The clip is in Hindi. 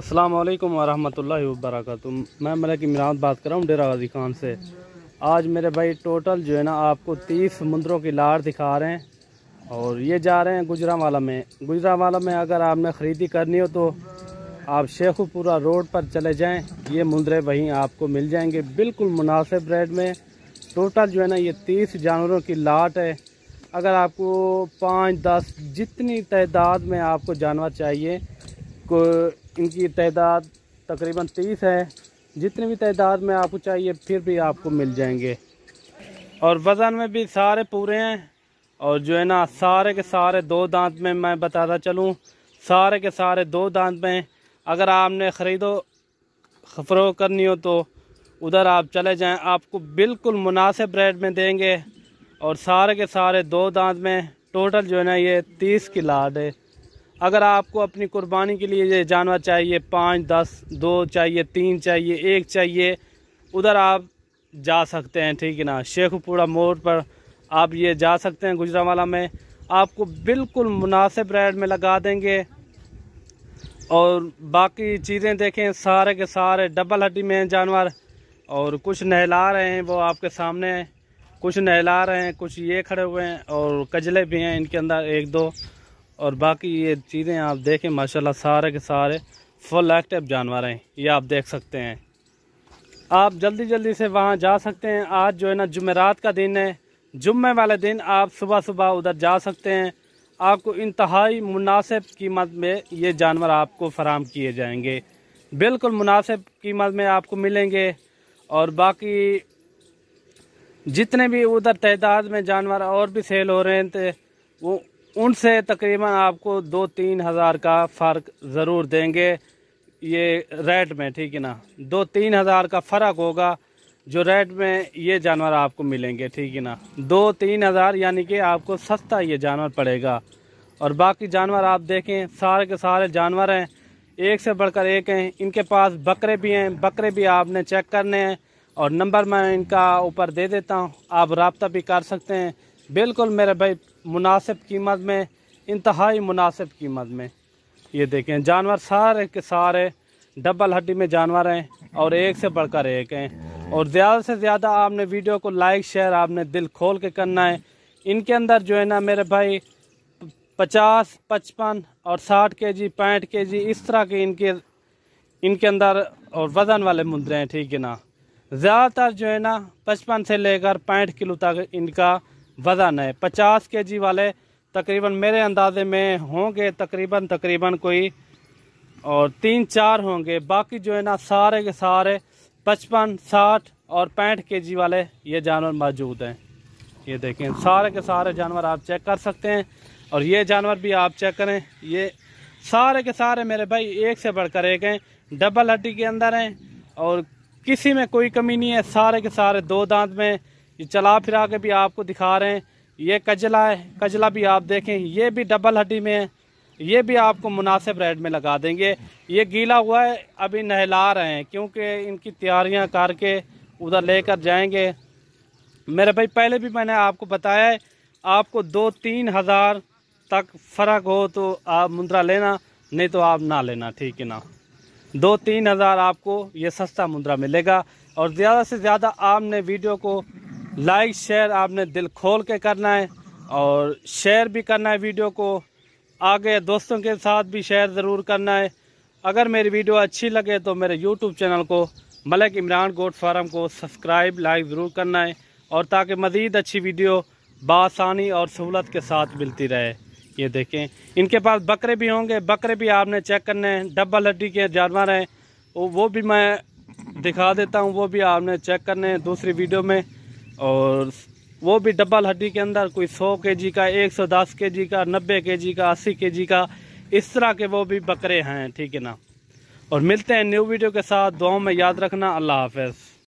अस्सलाम वालेकुम वरहमतुल्लाहि वबरकatuh मैं मलिक इमरान बात कर रहा हूँ डेरा गाजी खान से आज मेरे भाई टोटल जो है ना आपको तीस समुंदरों की लार दिखा रहे हैं और ये जा रहे हैं गुजरा वाला में गुजरा वाला में अगर आपने ख़रीदी करनी हो तो आप शेखुपुरा रोड पर चले जाएँ ये मुंदरे वहीं आपको मिल जाएंगे बिल्कुल मुनासिब रेट में टोटल जो है ना ये तीस जानवरों की लाट है अगर आपको पाँच दस जितनी तादाद में आपको जानवर चाहिए को इनकी तादाद तकरीबन तीस है जितनी भी तादाद में आपको चाहिए फिर भी आपको मिल जाएंगे और वज़न में भी सारे पूरे हैं और जो है ना सारे के सारे दो दांत में मैं बताता चलूँ सारे के सारे दो दांत में अगर आपने ख़रीदो फरोख करनी हो तो उधर आप चले जाएं आपको बिल्कुल मुनासिब रेट में देंगे और सारे के सारे दो दांत में टोटल जो है ना ये तीस की लाड है अगर आपको अपनी कुर्बानी के लिए ये जानवर चाहिए पाँच दस दो चाहिए तीन चाहिए एक चाहिए उधर आप जा सकते हैं ठीक है ना शेखपुरा मोड़ पर आप ये जा सकते हैं गुजरावाला में आपको बिल्कुल मुनासिब रेट में लगा देंगे और बाकी चीज़ें देखें सारे के सारे डबल हड्डी में जानवर और कुछ नहला रहे हैं वो आपके सामने कुछ नहला रहे हैं कुछ ये खड़े हुए हैं और कजले भी हैं इनके अंदर एक दो और बाकी ये चीज़ें आप देखें माशाल्लाह सारे के सारे फुल एक्टिव जानवर हैं ये आप देख सकते हैं आप जल्दी जल्दी से वहाँ जा सकते हैं आज जो है ना जुमेरात का दिन है जुम्मे वाले दिन आप सुबह सुबह उधर जा सकते हैं आपको इंतहाई मुनासिब कीमत में ये जानवर आपको फराम किए जाएंगे बिल्कुल मुनासिब कीमत में आपको मिलेंगे और बाकी जितने भी उधर तादाद में जानवर और भी सेल हो रहे थे तो वो उनसे तकरीबन आपको दो तीन हज़ार का फ़र्क ज़रूर देंगे ये रेट में ठीक है ना दो तीन हज़ार का फ़र्क होगा जो रेट में ये जानवर आपको मिलेंगे ठीक है ना दो तीन हज़ार यानी कि आपको सस्ता ये जानवर पड़ेगा और बाकी जानवर आप देखें सारे के सारे जानवर हैं एक से बढ़कर एक हैं इनके पास बकरे भी हैं बकरे भी आपने चेक करने हैं और नंबर मैं इनका ऊपर दे देता हूँ आप रबता भी कर सकते हैं बिल्कुल मेरे भाई मुनासिब कीमत में इंतहाई मुनासिब कीमत में ये देखें जानवर सारे के सारे डबल हड्डी में जानवर हैं और एक से बढ़कर एक हैं और ज़्यादा से ज़्यादा आपने वीडियो को लाइक शेयर आपने दिल खोल के करना है इनके अंदर जो है ना मेरे भाई पचास पचपन और साठ के जी पैंठ के जी इस तरह के इनके इनके अंदर और वज़न वाले मुद्रे हैं ठीक है ना ज़्यादातर जो है ना पचपन से लेकर पैंठ किलो तक इनका वज़न है पचास के जी वाले तकरीबन मेरे अंदाजे में होंगे तकरीबन तकरीबन कोई और तीन चार होंगे बाकी जो है ना सारे के सारे पचपन साठ और पैंठ के जी वाले ये जानवर मौजूद हैं ये देखें सारे के सारे जानवर आप चेक कर सकते हैं और ये जानवर भी आप चेक करें ये सारे के सारे मेरे भाई एक से बढ़कर एक हैं डबल हड्डी के अंदर हैं और किसी में कोई कमी नहीं है सारे के सारे दो दांत में ये चला फिरा के भी आपको दिखा रहे हैं ये कजला है कजला भी आप देखें ये भी डबल हड्डी में है ये भी आपको मुनासिब रेट में लगा देंगे ये गीला हुआ है अभी नहला रहे हैं क्योंकि इनकी तैयारियां करके उधर लेकर जाएंगे मेरे भाई पहले भी मैंने आपको बताया है आपको दो तीन हज़ार तक फ़र्क हो तो आप मुंद्रा लेना नहीं तो आप ना लेना ठीक है ना दो तीन हज़ार आपको ये सस्ता मुंद्रा मिलेगा और ज़्यादा से ज़्यादा आपने वीडियो को लाइक शेयर आपने दिल खोल के करना है और शेयर भी करना है वीडियो को आगे दोस्तों के साथ भी शेयर ज़रूर करना है अगर मेरी वीडियो अच्छी लगे तो मेरे यूट्यूब चैनल को मलक इमरान गोट फार्म को सब्सक्राइब लाइक ज़रूर करना है और ताकि मज़ीद अच्छी वीडियो बासानी और सहूलत के साथ मिलती रहे ये देखें इनके पास बकरे भी होंगे बकरे भी आपने चेक करने हैं डब्बा हड्डी के जानवर हैं वो भी मैं दिखा देता हूँ वो भी आपने चेक करने हैं दूसरी वीडियो में और वो भी डबल हड्डी के अंदर कोई 100 केजी का 110 केजी का 90 केजी का 80 केजी का इस तरह के वो भी बकरे हैं ठीक है ना और मिलते हैं न्यू वीडियो के साथ दुआओं में याद रखना अल्लाह हाफिज़